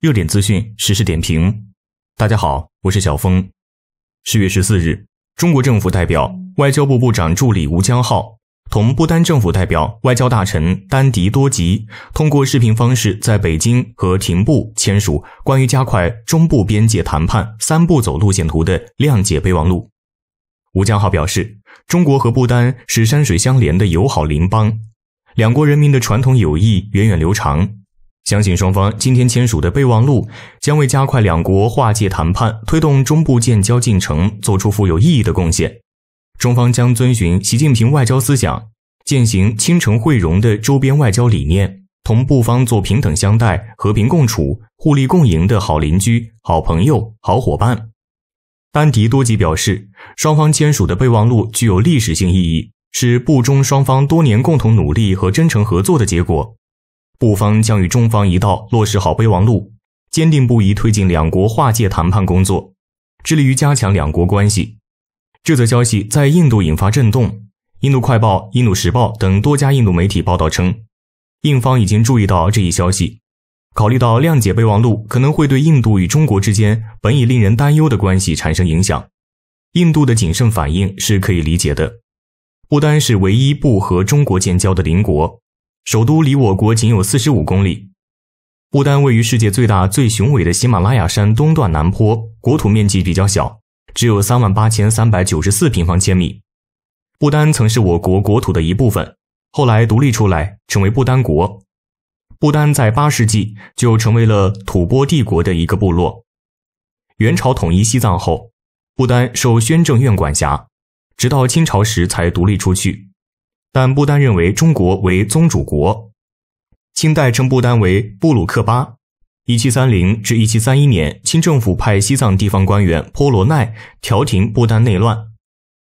热点资讯，实时点评。大家好，我是小峰。十月十四日，中国政府代表外交部部长助理吴江浩同不丹政府代表外交大臣丹迪多吉通过视频方式在北京和廷部签署关于加快中部边界谈判三步走路线图的谅解备忘录。吴江浩表示，中国和不丹是山水相连的友好邻邦，两国人民的传统友谊源远流长。相信双方今天签署的备忘录将为加快两国划界谈判、推动中部建交进程做出富有意义的贡献。中方将遵循习近平外交思想，践行亲诚惠容的周边外交理念，同布方做平等相待、和平共处、互利共赢的好邻居、好朋友、好伙伴。丹迪多吉表示，双方签署的备忘录具有历史性意义，是布中双方多年共同努力和真诚合作的结果。布方将与中方一道落实好备忘录，坚定不移推进两国划界谈判工作，致力于加强两国关系。这则消息在印度引发震动。印度快报、印度时报等多家印度媒体报道称，印方已经注意到这一消息，考虑到谅解备忘录可能会对印度与中国之间本已令人担忧的关系产生影响，印度的谨慎反应是可以理解的。不单是唯一不和中国建交的邻国。首都离我国仅有四十五公里。不丹位于世界最大、最雄伟的喜马拉雅山东段南坡，国土面积比较小，只有三万八千三百九十四平方千米。不丹曾是我国国土的一部分，后来独立出来，成为不丹国。不丹在八世纪就成为了吐蕃帝国的一个部落。元朝统一西藏后，不丹受宣政院管辖，直到清朝时才独立出去。但不丹认为中国为宗主国，清代称不丹为布鲁克巴。一七三零至一七三一年，清政府派西藏地方官员波罗奈调停不丹内乱。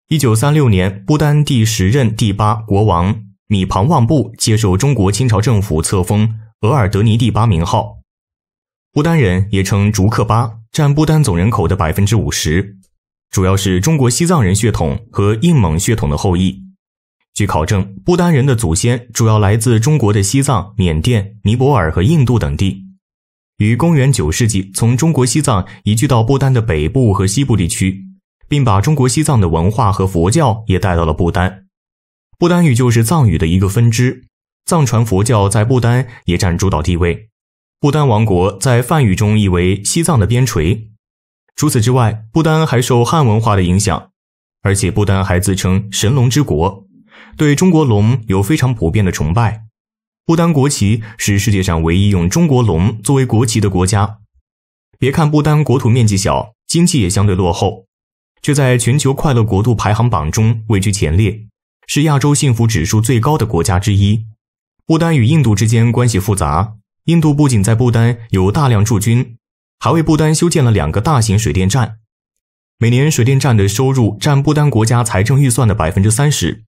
一九三六年，不丹第十任第八国王米庞旺布接受中国清朝政府册封额尔德尼第八名号。不丹人也称竹克巴，占不丹总人口的百分之五十，主要是中国西藏人血统和印蒙血统的后裔。据考证，不丹人的祖先主要来自中国的西藏、缅甸、尼泊尔和印度等地，于公元九世纪从中国西藏移居到不丹的北部和西部地区，并把中国西藏的文化和佛教也带到了不丹。不丹语就是藏语的一个分支，藏传佛教在不丹也占主导地位。不丹王国在梵语中意为“西藏的边陲”。除此之外，不丹还受汉文化的影响，而且不丹还自称“神龙之国”。对中国龙有非常普遍的崇拜，不丹国旗是世界上唯一用中国龙作为国旗的国家。别看不丹国土面积小，经济也相对落后，却在全球快乐国度排行榜中位居前列，是亚洲幸福指数最高的国家之一。不丹与印度之间关系复杂，印度不仅在不丹有大量驻军，还为不丹修建了两个大型水电站，每年水电站的收入占不丹国家财政预算的百分之三十。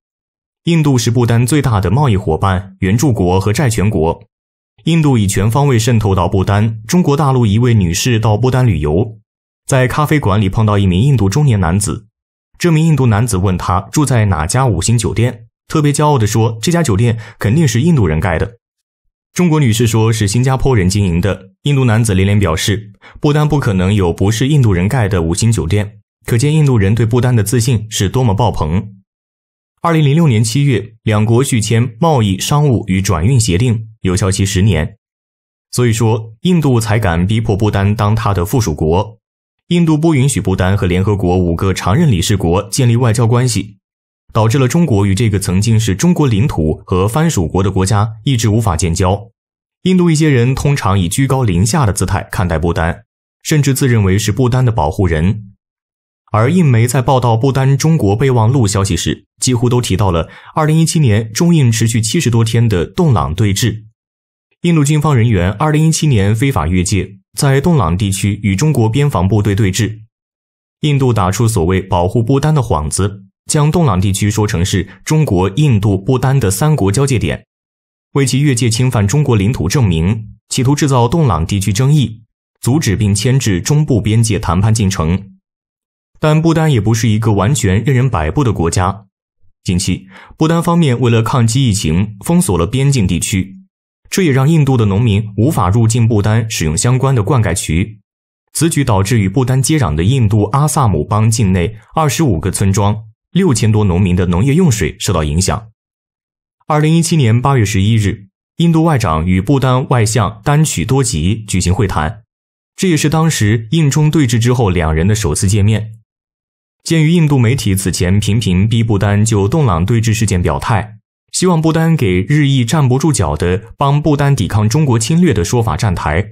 印度是不丹最大的贸易伙伴、援助国和债权国。印度已全方位渗透到不丹。中国大陆一位女士到不丹旅游，在咖啡馆里碰到一名印度中年男子。这名印度男子问他住在哪家五星酒店，特别骄傲的说：“这家酒店肯定是印度人盖的。”中国女士说是新加坡人经营的。印度男子连连表示：“不丹不可能有不是印度人盖的五星酒店。”可见印度人对不丹的自信是多么爆棚。二零零六年七月，两国续签贸易、商务与转运协定，有效期十年。所以说，印度才敢逼迫不丹当他的附属国。印度不允许不丹和联合国五个常任理事国建立外交关系，导致了中国与这个曾经是中国领土和藩属国的国家一直无法建交。印度一些人通常以居高临下的姿态看待不丹，甚至自认为是不丹的保护人。而印媒在报道不丹中国备忘录消息时，几乎都提到了2017年中印持续七十多天的洞朗对峙。印度军方人员2017年非法越界，在洞朗地区与中国边防部队对峙。印度打出所谓“保护不丹”的幌子，将洞朗地区说成是中国、印度、不丹的三国交界点，为其越界侵犯中国领土证明，企图制造洞朗地区争议，阻止并牵制中部边界谈判进程。但不丹也不是一个完全任人摆布的国家。近期，不丹方面为了抗击疫情，封锁了边境地区，这也让印度的农民无法入境不丹使用相关的灌溉渠。此举导致与不丹接壤的印度阿萨姆邦境内二十五个村庄六千多农民的农业用水受到影响。二零一七年八月十一日，印度外长与不丹外相丹曲多吉举行会谈，这也是当时印中对峙之后两人的首次见面。鉴于印度媒体此前频频逼不丹就洞朗对峙事件表态，希望不丹给日益站不住脚的“帮不丹抵抗中国侵略”的说法站台，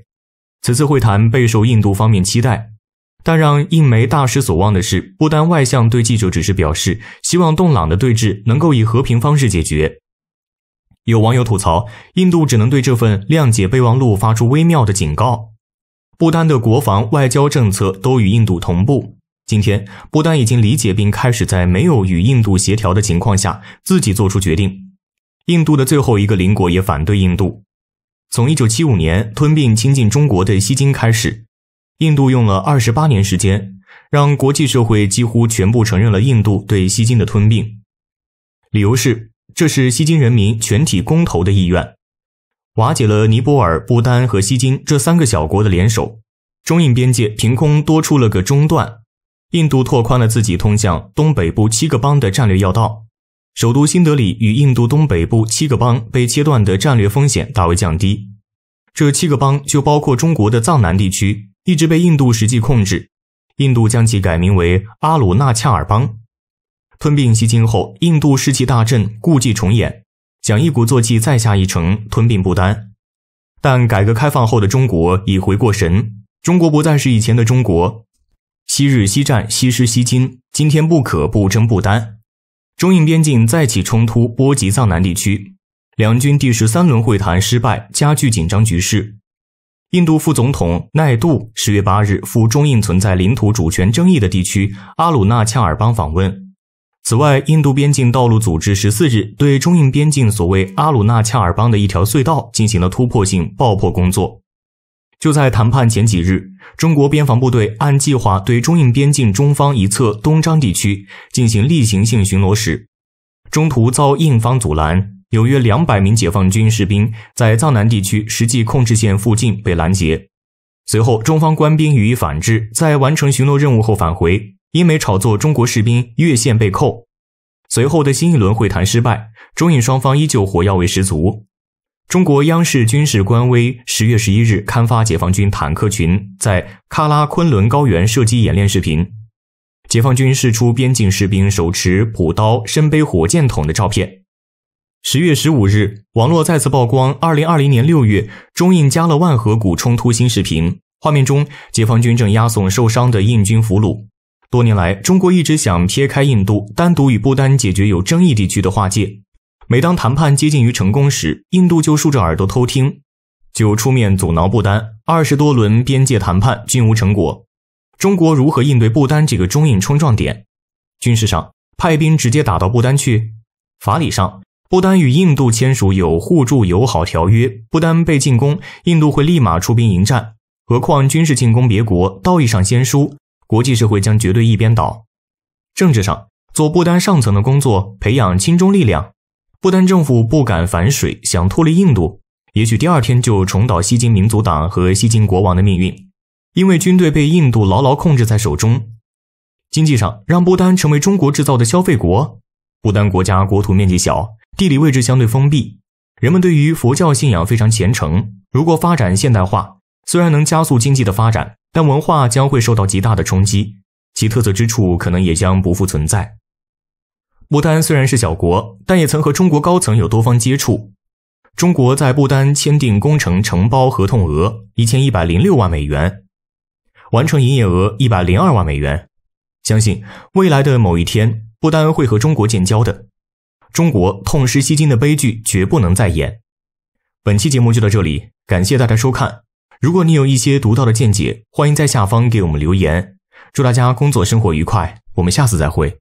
此次会谈备受印度方面期待。但让印媒大失所望的是，不丹外相对记者只是表示，希望洞朗的对峙能够以和平方式解决。有网友吐槽，印度只能对这份谅解备忘录发出微妙的警告。不丹的国防外交政策都与印度同步。今天，不丹已经理解并开始在没有与印度协调的情况下自己做出决定。印度的最后一个邻国也反对印度。从1975年吞并亲近中国的西金开始，印度用了二十八年时间，让国际社会几乎全部承认了印度对西金的吞并。理由是，这是西金人民全体公投的意愿。瓦解了尼泊尔、不丹和西金这三个小国的联手，中印边界凭空多出了个中断。印度拓宽了自己通向东北部七个邦的战略要道，首都新德里与印度东北部七个邦被切断的战略风险大为降低。这七个邦就包括中国的藏南地区，一直被印度实际控制。印度将其改名为阿鲁纳恰尔邦。吞并西京后，印度士气大振，故伎重演，想一鼓作气再下一城，吞并不丹。但改革开放后的中国已回过神，中国不再是以前的中国。昔日西站西施西京，今天不可不争不担。中印边境再起冲突，波及藏南地区，两军第十三轮会谈失败，加剧紧张局势。印度副总统奈杜十月八日赴中印存在领土主权争议的地区阿鲁纳恰尔邦访问。此外，印度边境道路组织十四日对中印边境所谓阿鲁纳恰尔邦的一条隧道进行了突破性爆破工作。就在谈判前几日，中国边防部队按计划对中印边境中方一侧东张地区进行例行性巡逻时，中途遭印方阻拦，有约两百名解放军士兵在藏南地区实际控制线附近被拦截。随后，中方官兵予以反制，在完成巡逻任务后返回。英没炒作中国士兵越线被扣，随后的新一轮会谈失败，中印双方依旧火药味十足。中国央视军事官微十月十一日刊发解放军坦克群在喀拉昆仑高原射击演练视频，解放军试出边境士兵手持朴刀、身背火箭筒的照片。十月十五日，网络再次曝光二零二零年六月中印加勒万河谷冲突新视频，画面中解放军正押送受伤的印军俘虏。多年来，中国一直想撇开印度，单独与不丹解决有争议地区的划界。每当谈判接近于成功时，印度就竖着耳朵偷听，就出面阻挠不丹。二十多轮边界谈判均无成果。中国如何应对不丹这个中印冲撞点？军事上，派兵直接打到不丹去；法理上，不丹与印度签署有互助友好条约，不丹被进攻，印度会立马出兵迎战。何况军事进攻别国，道义上先输，国际社会将绝对一边倒。政治上，做不丹上层的工作，培养亲中力量。不丹政府不敢反水，想脱离印度，也许第二天就重蹈西金民族党和西金国王的命运，因为军队被印度牢牢控制在手中。经济上，让不丹成为中国制造的消费国。不丹国家国土面积小，地理位置相对封闭，人们对于佛教信仰非常虔诚。如果发展现代化，虽然能加速经济的发展，但文化将会受到极大的冲击，其特色之处可能也将不复存在。不丹虽然是小国，但也曾和中国高层有多方接触。中国在不丹签订工程承包合同额一千一百零六万美元，完成营业额一百零二万美元。相信未来的某一天，不丹会和中国建交的。中国痛失锡金的悲剧绝不能再演。本期节目就到这里，感谢大家收看。如果你有一些独到的见解，欢迎在下方给我们留言。祝大家工作生活愉快，我们下次再会。